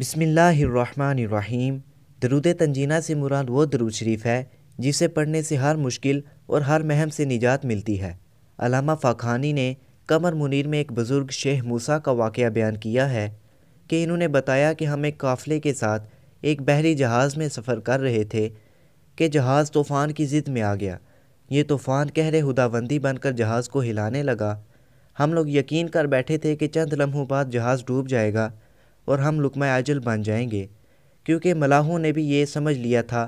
बिसमीम दरुद तंजीना से मुराद वो दरुद शरीफ है जिसे पढ़ने से हर मुश्किल और हर महम से निजात मिलती है अलामा फ़ाखानी ने कमर मुनीर में एक बुज़ुर्ग शेख मूसा का वाक़ बयान किया है कि इन्होंने बताया कि हम एक काफ़िले के साथ एक बहरी जहाज़ में सफ़र कर रहे थे कि जहाज़ तूफ़ान की ज़िद में आ गया ये तूफ़ान कहरे हुदाबंदी बनकर जहाज़ को हिलाने लगा हम लोग यकीन कर बैठे थे कि चंद लम्हों बाद जहाज़ डूब जाएगा और हम लुकमा आजल बन जाएंगे क्योंकि मलाहों ने भी ये समझ लिया था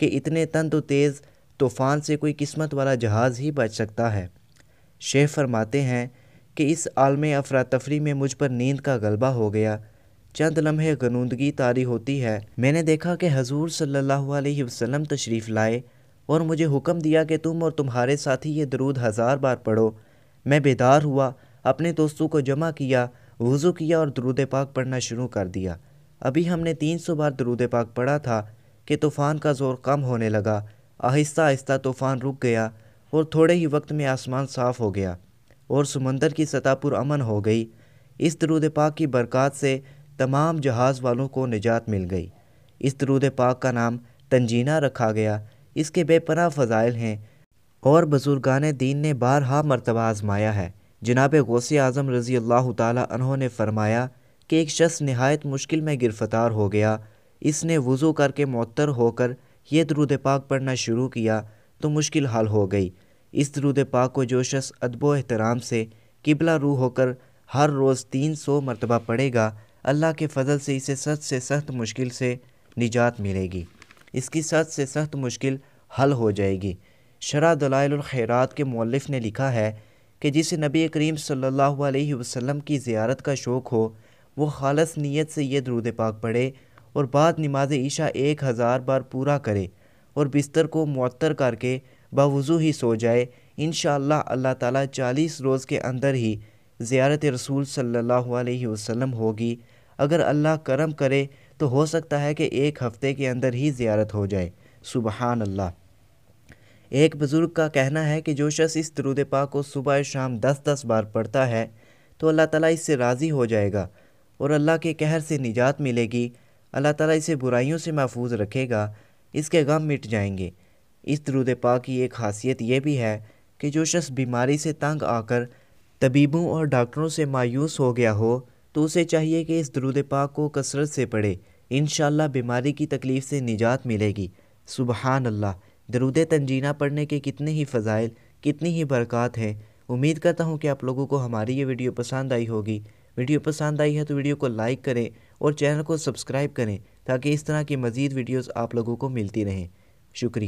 कि इतने तन तो तेज़ तूफ़ान से कोई किस्मत वाला जहाज़ ही बच सकता है शेफ फरमाते हैं कि इस आलम अफरा तफरी में मुझ पर नींद का गलबा हो गया चंद लम्हे गनूंदगी तारी होती है मैंने देखा कि हजूर सल्लल्लाहु अलैहि वसल्लम तशरीफ़ लाए और मुझे हुक्म दिया कि तुम और तुम्हारे साथी ये दरूद हज़ार बार पढ़ो मैं बेदार हुआ अपने दोस्तों को जमा किया वज़ू किया और दरूद पाक पढ़ना शुरू कर दिया अभी हमने तीन सौ बार दरूद पाक पढ़ा था कि तूफ़ान का ज़ोर कम होने लगा आहिस्ता आहिस्ता तूफ़ान रुक गया और थोड़े ही वक्त में आसमान साफ़ हो गया और समंदर की सतह पर अमन हो गई इस दरूद पाक की बरक़ात से तमाम जहाज़ वालों को निजात मिल गई इस दरूद पाक का नाम तंजीना रखा गया इसके बेपनाह फ़जाइल हैं और बजुर्गान दीन ने बारहा मरतबा आजमाया है जनाब गौसे आज़म रज़ी अल्लाह तहों ने फ़रमाया कि एक शख्स नहायत मुश्किल में गिरफ़्तार हो गया इसने वज़ू करके मअतर होकर यह दरुद पाक पढ़ना शुरू किया तो मुश्किल हल हो गई इस दरुद पाक को जो शख्स अदबो एहतराम से किबला रू होकर हर रोज़ तीन सौ मरतबा पढ़ेगा अल्लाह के फ़जल से इसे सख्त से सख्त मुश्किल से निजात मिलेगी इसकी सख्त से सख्त मुश्किल हल हो जाएगी शरा दलाइल खैरात के मौलफ ने लिखा है कि जिस नबी करीम सल्लल्लाहु अलैहि वसल्लम की ज़ियारत का शौक़ हो वो खालस नीयत से ये दरूद पाक पढ़े और बाद नमाज ईशा एक हज़ार बार पूरा करे और बिस्तर को मअतर करके बावज़ू ही सो जाए इन अल्लाह ताला चालीस रोज़ के अंदर ही ज़्यारत रसूल सल्लल्लाहु अलैहि वसल्लम होगी अगर अल्लाह करम करे तो हो सकता है कि एक हफ़्ते के अंदर ही ज़्यारत हो जाए सुबहान एक बुज़ुर्ग का कहना है कि जो शख्स इस दरूद पा को सुबह शाम दस दस बार पढ़ता है तो अल्लाह ताला इससे राज़ी हो जाएगा और अल्लाह के कहर से निजात मिलेगी अल्लाह ताला इसे बुराइयों से महफूज रखेगा इसके गम मिट जाएंगे इस दरूद पा की एक खासियत यह भी है कि जो शख्स बीमारी से तंग आकर तबीबों और डॉक्टरों से मायूस हो गया हो तो उसे चाहिए कि इस दरुद पा को कसरत से पढ़े इन बीमारी की तकलीफ़ से निजात मिलेगी सुबहान अल्लाह दरुद तंजीना पढ़ने के कितने ही फ़ज़ाइल कितनी ही बरक़ात हैं उम्मीद करता हूँ कि आप लोगों को हमारी ये वीडियो पसंद आई होगी वीडियो पसंद आई है तो वीडियो को लाइक करें और चैनल को सब्सक्राइब करें ताकि इस तरह की मज़ीद वीडियोज़ आप लोगों को मिलती रहें शुक्रिया